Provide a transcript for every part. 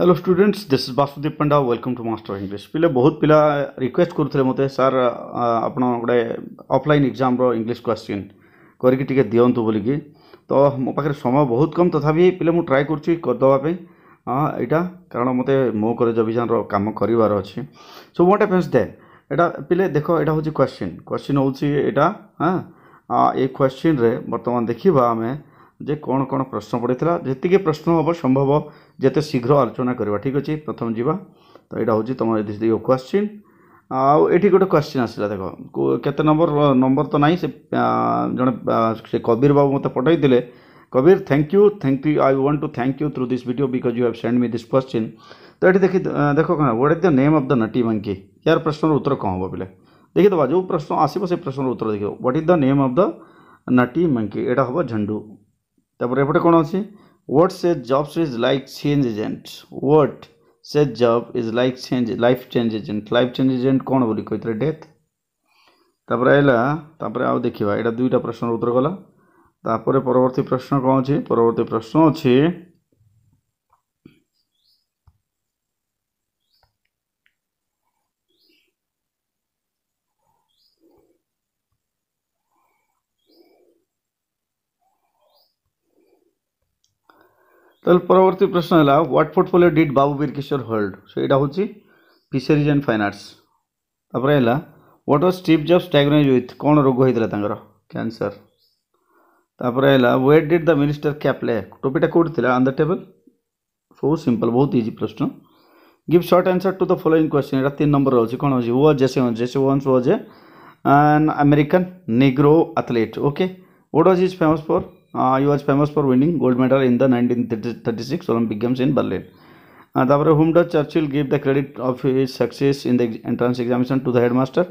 Hello students this is Basudev Panda welcome to master English ପିଲେ ବହୁତ ପିଲା ରିକ୍ୱେଷ୍ଟ କରୁଥିଲେ ମୋତେ ସାର୍ ଆପଣ ଗୋଟେ ଅଫଲାଇନ୍ ଏକ୍ଜାମ୍ର ଇଂଲିଶ କ୍ୱେଶ୍ଚିନ୍ କରିକି ଟିକେ ଦିଅନ୍ତୁ ବୋଲିକି ତ ମୋ ପାଖରେ ସମୟ ବହୁତ କମ୍ ତଥାପି ପିଲେ ମୁଁ ଟ୍ରାଏ କରୁଛି କରିଦେବା ପାଇଁ ଏଇଟା କାରଣ ମୋତେ ମୋ କଲେଜ ଅଭିଯାନର କାମ କରିବାର ଅଛି ସୋ ୱାଟ୍ ଏଫେନ୍ସ ଦେନ୍ ଏଇଟା ପିଲେ ଦେଖ ଏଇଟା ହେଉଛି କ୍ୱେଶ୍ଚିନ୍ କ୍ୱେଶ୍ଚିନ୍ ହେଉଛି ଏଇଟା ହଁ ଏଇ କ୍ୱେଶ୍ଚିନ୍ରେ ବର୍ତ୍ତମାନ ଦେଖିବା ଆମେ ଯେ କ'ଣ କ'ଣ ପ୍ରଶ୍ନ ପଡ଼ିଥିଲା ଯେତିକି ପ୍ରଶ୍ନ ହେବ ସମ୍ଭବ ଯେତେ ଶୀଘ୍ର ଆଲୋଚନା କରିବା ଠିକ୍ ଅଛି ପ୍ରଥମେ ଯିବା ତ ଏଇଟା ହେଉଛି ତୁମର ଦିଦି କ୍ୱାଶ୍ଚିନ୍ ଆଉ ଏଠି ଗୋଟେ କ୍ୱାଶ୍ଚିନ୍ ଆସିଲା ଦେଖ କେତେ ନମ୍ବର ନମ୍ବର ତ ନାହିଁ ସେ ଜଣେ ସେ କବିର ବାବୁ ମୋତେ ପଠାଇଥିଲେ Kabir thank you thank you I want to thank you through this video because you have send me this question ତ ଏଠି ଦେଖି ଦେଖ କ'ଣ what is the name of the naughty monkey ୟାର ପ୍ରଶ୍ନର ଉତ୍ତର କ'ଣ ହେବ ପିଲେ ଦେଖିଦେବା ଯେଉଁ ପ୍ରଶ୍ନ ଆସିବ ସେ ପ୍ରଶ୍ନର ଉତ୍ତର ଦେଖିବ what is the name of the naughty monkey ଏଇଟା ହେବ ଝେଣ୍ଡୁ ତାପରେ ଏପଟେ କ'ଣ ଅଛି ୱାଟ୍ ସେ Jobs is like change agent what ସେ job is like change life change agent life change agent କ'ଣ ବୋଲି କହିଥିଲେ ଡେଥ୍ ତାପରେ ଆଇଲା ତାପରେ ଆଉ ଦେଖିବା ଏଇଟା ଦୁଇଟା ପ୍ରଶ୍ନର ଉତ୍ତର ଗଲା ତାପରେ ପରବର୍ତ୍ତୀ ପ୍ରଶ୍ନ କ'ଣ ଅଛି ପରବର୍ତ୍ତୀ ପ୍ରଶ୍ନ ଅଛି परवर्त प्रश्न है what portfolio did Babu Birkishore hold so यहाँ हूँ fisheries and finance what was Steve Jobs diagnose with कौन रोग होता कैंसर तापर है वेयर डिड द मिनिस्टर कैप्ले टोपीटा कौट अन् द टेबल बहुत सिंपल बहुत इजी प्रश्न give short answer to the following question यहाँ तीन नंबर अच्छे कौन अच्छे वो जेसे जेसे वन वो जे एन American negro athlete okay what was his famous for Uh, he was famous for winning gold medal in the 1936 Olympic Games in Berlin. তারপরে uh, whom does Churchill give the credit of his success in the entrance examination to the headmaster?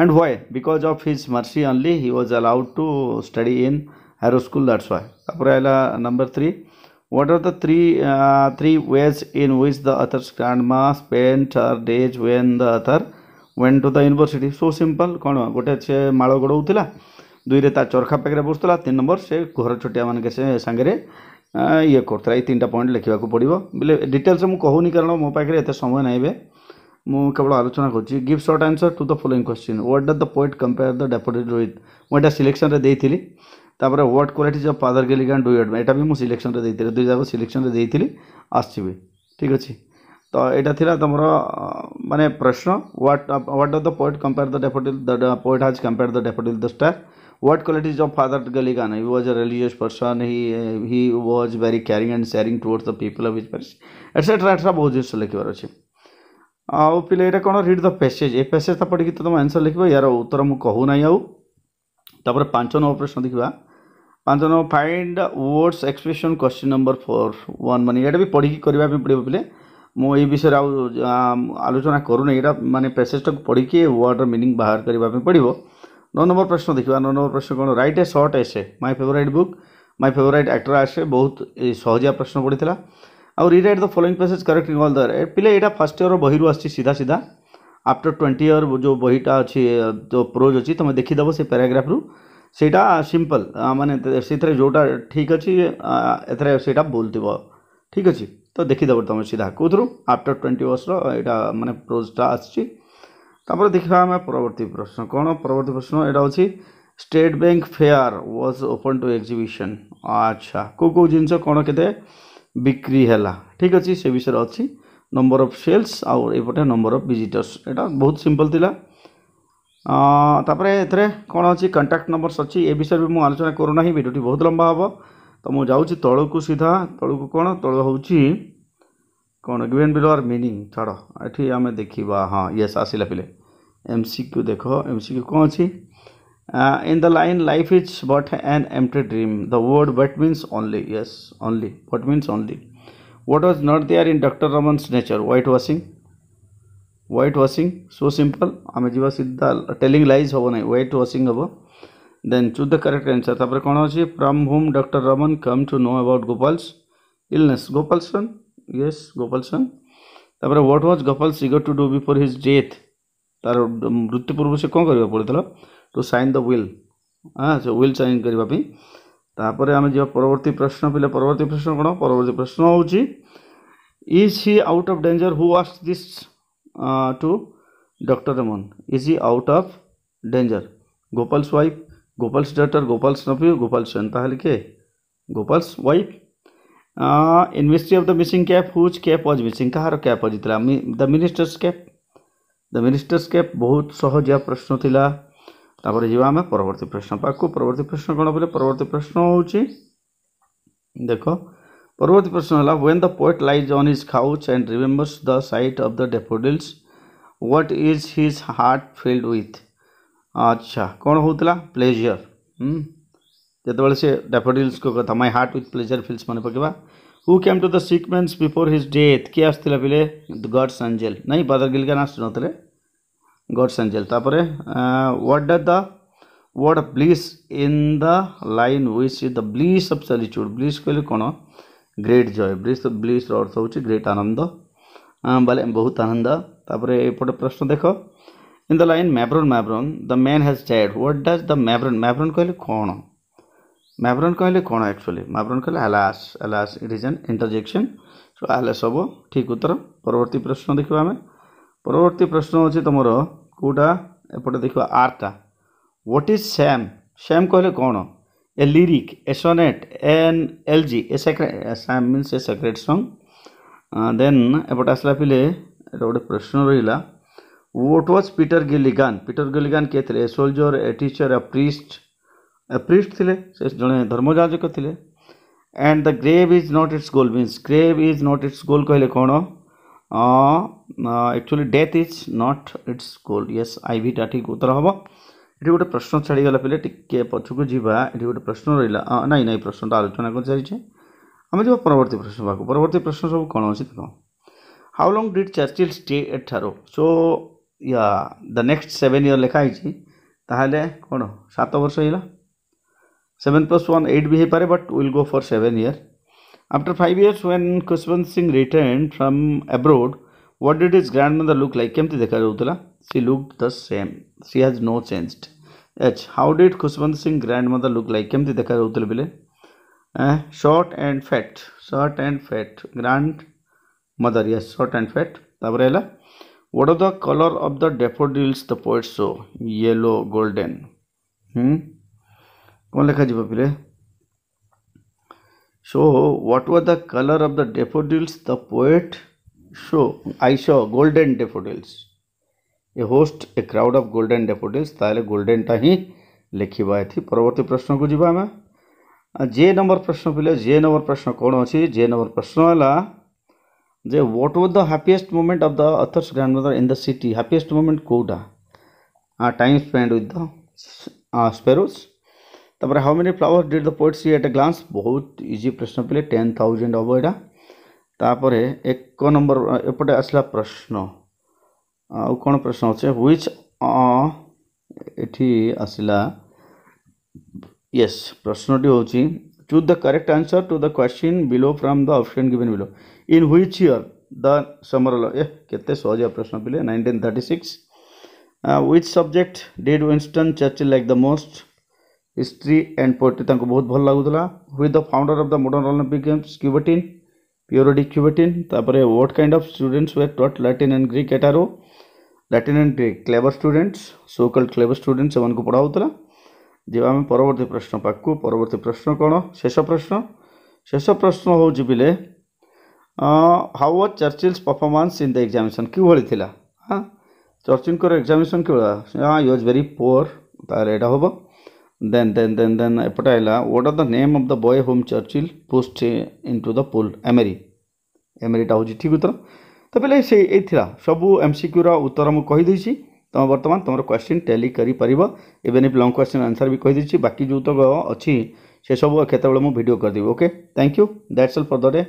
and why because of his mercy only he was allowed to study in Harrow school that's why number three what are the three uh, three ways in which the author's grandma spent her days when the author went to the university so simple What is दुईरे चरखा पैगे था तीन number से घर छोटिया मानक सांगे ये करता है यनटा पॉइंट लिखा पड़ो बोले डिटेल्स मुझे कहूनी कारण मो पाखे एत समय ना मुझे केवल आलोचना करुच्ची give short answer to the following question word there the point compare the deported Rohit मुझे सिलेक्शन में देती तापर व्वर्ड क्वाटी अफ फादर गेली गांड डुएड में यहाँ भी मुझे सिलेक्शन में देती दुई जगह सिलेक्शन में देती आसबि ठीक अच्छे तो यहाँ थी तुम मानने प्रश्न what what there the point compare the डेपोटिल the point has compare the डेपोटिल the star What qualities of Father Galigana? He was a religious person. He uh, he was very caring and sharing towards the people of his parish, etc. etc. ବହୁତ ଜିନିଷ ଲେଖିବାର ଅଛି ଆଉ ପିଲା ଏଇଟା କ'ଣ read ଦ passage ଏ ପେସେଜ୍ଟା ପଢ଼ିକି ତ ତୁମେ ଆନ୍ସର୍ ଲେଖିବ ୟାର ଉତ୍ତର ମୁଁ କହୁନାହିଁ ଆଉ ତାପରେ ପାଞ୍ଚ ନମ୍ବର ପ୍ରଶ୍ନ ଦେଖିବା ପାଞ୍ଚ number find words expression question number four one ମାନେ ଏଇଟା ବି ପଢ଼ିକି କରିବା ପାଇଁ ପଡ଼ିବ ପିଲେ ମୁଁ ଏଇ ବିଷୟରେ ଆଉ ଆଲୋଚନା କରୁନି ଏଇଟା ମାନେ ପେସେଜ୍ଟାକୁ ପଢ଼ିକି ୱାର୍ଡ଼ର ମିନିଂ ବାହାର କରିବା ପାଇଁ ପଡ଼ିବ ନଅ ନମ୍ବର ପ୍ରଶ୍ନ ଦେଖିବା ନଅ ନମ୍ବର ପ୍ରଶ୍ନ କ'ଣ right a short essay my favourite book my favourite actor ଆସେ ବହୁତ ସହଜିଆ ପ୍ରଶ୍ନ ପଡ଼ିଥିଲା ଆଉ rewrite the following passage correcting all the ପିଲେ ଏଇଟା ଫାର୍ଷ୍ଟ ଇୟର୍ ବହିରୁ ଆସିଛି ସିଧା ସିଧା ଆଫ୍ଟର ଟ୍ୱେଣ୍ଟି ଇୟର୍ ଯେଉଁ ବହିଟା ଅଛି ଯେଉଁ ପ୍ରୋଜ୍ ଅଛି ତୁମେ ଦେଖିଦେବ ସେ ପ୍ୟାରାଗ୍ରାଫରୁ ସେଇଟା ସିମ୍ପଲ୍ ମାନେ ସେଥିରେ ଯେଉଁଟା ଠିକ୍ ଅଛି ଏଥିରେ ସେଇଟା ଭୁଲ ଥିବ ଠିକ୍ ଅଛି ତ ଦେଖିଦେବ ତୁମେ ସିଧା କେଉଁଥିରୁ ଆଫ୍ଟର ଟ୍ୱେଣ୍ଟି ଇୟର୍ସର ଏଇଟା ମାନେ ପ୍ରୋଜ୍ଟା ଆସିଛି ତାପରେ ଦେଖିବା ଆମେ ପରବର୍ତ୍ତୀ ପ୍ରଶ୍ନ କ'ଣ ପରବର୍ତ୍ତୀ ପ୍ରଶ୍ନ ଏଇଟା ହେଉଛି state bank fair was open to exhibition ଆଚ୍ଛା କେଉଁ କେଉଁ ଜିନିଷ କ'ଣ କେତେ ବିକ୍ରି ହେଲା ଠିକ୍ ଅଛି ସେ ବିଷୟରେ ଅଛି ନମ୍ବର ଅଫ୍ ସେଲ୍ସ ଆଉ ଏପଟେ ନମ୍ବର ଅଫ୍ ଭିଜିଟର୍ସ ଏଇଟା ବହୁତ ସିମ୍ପଲ୍ ଥିଲା ତାପରେ ଏଥିରେ କ'ଣ ଅଛି କଣ୍ଟାକ୍ଟ ନମ୍ବର୍ସ ଅଛି ଏ ବିଷୟରେ ବି ମୁଁ ଆଲୋଚନା କରୁନାହିଁ ଭିଡ଼ିଓଟି ବହୁତ ଲମ୍ବା ହେବ ତ ମୁଁ ଯାଉଛି ତଳକୁ ସିଧା ତଳକୁ କ'ଣ ତଳ ହେଉଛି कौन गिवेन बिलो आर मीनिंग छाड़ ये आम देखा हाँ ये आसा पे एम सिक्यू देख एम सिक्यू कौन अच्छी in the line life is but an empty dream the word but mean only ये only but mean only what was not there in doctor Raman nature white washing white washing so simple आम जी सीधा टेलींग lies हम ना white washing हम दे choose the correct answer तपर कौन अच्छी from whom doctor Raman come to know about Gopal's illness Gopal's yes Gopal son तापर what was Gopal eager to do before his death तार मृत्यु पूर्व से कौन करवा पड़ता टू सैन द व्विल से व्विल सैन करने तापर आम जी परवर्त प्रश्न पे परवर्त प्रश्न कौन परवर्त प्रश्न who is he out of danger who was this to doctor Raman is he out of danger Gopal's wife Gopal's daughter Gopal's nephew Gopal son ताल किए Gopal's wife in mystery of the missing cap whose cap was missing कहार कैप जीतला the minister's cap the minister's cap बहुत सहजिया प्रश्न थीपर जी आम परवर्त प्रश्न पाक परवर्त प्रश्न कौन बोले परवर्त प्रश्न हो देख परवर्त प्रश्न है when the poet lies on his couch and remembers the sight of the daffodils what is his heart filled with अच्छा कौन हो प्लेजर जितेबाला से डेफोडिल्स को कथ my heart with pleasure fills मन पकवा who came to the sick man's before his death किए आसा पे गड्स एंजेल नहीं father Gilligan as God's angel तापर व्हाट डर the what bliss in the line which is the bliss of solitude bliss कह कौन ग्रेट जय ब्लीस ब्लीस अर्थ हो ग्रेट आनंद बोले बहुत आनंद तापटे प्रश्न देख in the line my brain my brain the man has tired what does the my brain my brain कहले कौन ମ୍ୟାବ୍ରନ୍ କହିଲେ କ'ଣ ଆକ୍ଚୁଆଲି ମ୍ୟାବ୍ରନ୍ କହିଲେ ଆଲାସ୍ ଆଲାସ୍ ଇଟ୍ ଇଜ୍ ଆନ୍ ଇଣ୍ଟରଜେକ୍ସନ୍ ସୋ ଆଲାସ୍ ହେବ ଠିକ୍ ଉତ୍ତର ପରବର୍ତ୍ତୀ ପ୍ରଶ୍ନ ଦେଖିବା ଆମେ ପରବର୍ତ୍ତୀ ପ୍ରଶ୍ନ ହେଉଛି ତୁମର କେଉଁଟା ଏପଟେ ଦେଖିବା ଆର୍ଟା ହ୍ୱାଟ୍ ଇଜ୍ ଶ୍ୟାମ୍ ଶ୍ୟାମ୍ କହିଲେ କ'ଣ a lyric a sonnet an elegy a sacred psalm means a sacred song then ଏପଟେ ଆସିଲା ପିଲେ ଏଇଟା ଗୋଟେ ପ୍ରଶ୍ନ ରହିଲା what was Peter Gilligan Peter Gilligan କିଏ ଥିଲେ a soldier a teacher a priest a priest थे जड़े धर्मजाजक थे and the grave is not its goal mean grave is not its goal कहले कौन actually death is not its goal yes आई भी ठीक उत्तर हम ये गोटे प्रश्न छाड़गला पे टे पचक जावा ये गोटे प्रश्न रहा ना ना प्रश्न तो आलोचना सारी आम जी परवर्त प्रश्न पाक परवर्त प्रश्न सब कौन अच्छे देख how long did Churchill stay at Harrow so या द नेक्स्ट सेवेन इयर लिखाही कौन सात वर्ष होगा 7 plus 1 8 behave pare but we'll go for 7 here after 5 years when Kushwant Singh returned from abroad what did his grandmother look like kemti dekha jautila she looked the same she has no changed h how did Kushwant Singh grandmother look like kemti dekha jautila bile uh, short and fat short and fat Grandmother. mother yes short and fat tapare hela what are the color of the daffodils the poet saw yellow golden hmm कौन लिखा जी पे so what was the colour of the daffodils the poet saw I saw golden daffodils a host a crowd of golden daffodils ताले golden टा ही लिखा ये परवर्त प्रश्न को जी आम जे नंबर प्रश्न पे जे नंबर प्रश्न कौन अच्छे जे नंबर प्रश्न है जे what was the happiest moment of the author's grandmother in the city happiest moment a time spend with the sparrows तपर how many flowers did the poet see at a glance बहुत easy प्रश्न पे ten thousand हम यहाँ तापर एक number एपटे आसला प्रश्न आ प्रश्न अच्छे व्विच आसला यस प्रश्नटी हो choose the correct answer to the question below from the option given below in which year the summer ए के सहज प्रश्न पे nineteen thirty six which subject did Winston Churchill like the most history and poetry तक बहुत भल लगुला who the founder of the modern Olympic games Coubertin Pierre de Coubertin what kind of students were taught Latin and Greek एटारो Latin and Greek clever students so called clever students पढ़ाऊला जब आम परवर्त प्रश्न पाक परवर्त प्रश्न कौन शेष प्रश्न शेष प्रश्न हो बिले हाउ वज चर्चिल्स परफर्मांस इन द एक्जामेसन कि भाई थी हाँ चर्चिल एक्जामेसन कि हाँ यू वज भेरी पुअर तार यहाँ हम Then, then, then, then, Patila, what are the name of the boy whom Churchill pushed into the pool? Emery. ଏମେରିଟା ହେଉଛି ଠିକ୍ ଉତ୍ତର ତ ବୋଲେ ସେ ଏଇ ଥିଲା ସବୁ ଏମ୍ସିକ୍ୟୁର ଉତ୍ତର ମୁଁ କହିଦେଇଛି ତୁମେ ବର୍ତ୍ତମାନ ତୁମର କ୍ୱେଶ୍ଚିନ୍ ଟେଲି କରିପାରିବ even if long question answer ବି କହିଦେଇଛି ବାକି ଯେଉଁତକ ଅଛି ସେସବୁ କେତେବେଳେ ମୁଁ ଭିଡ଼ିଓ କରିଦେବି okay thank you that's all for the day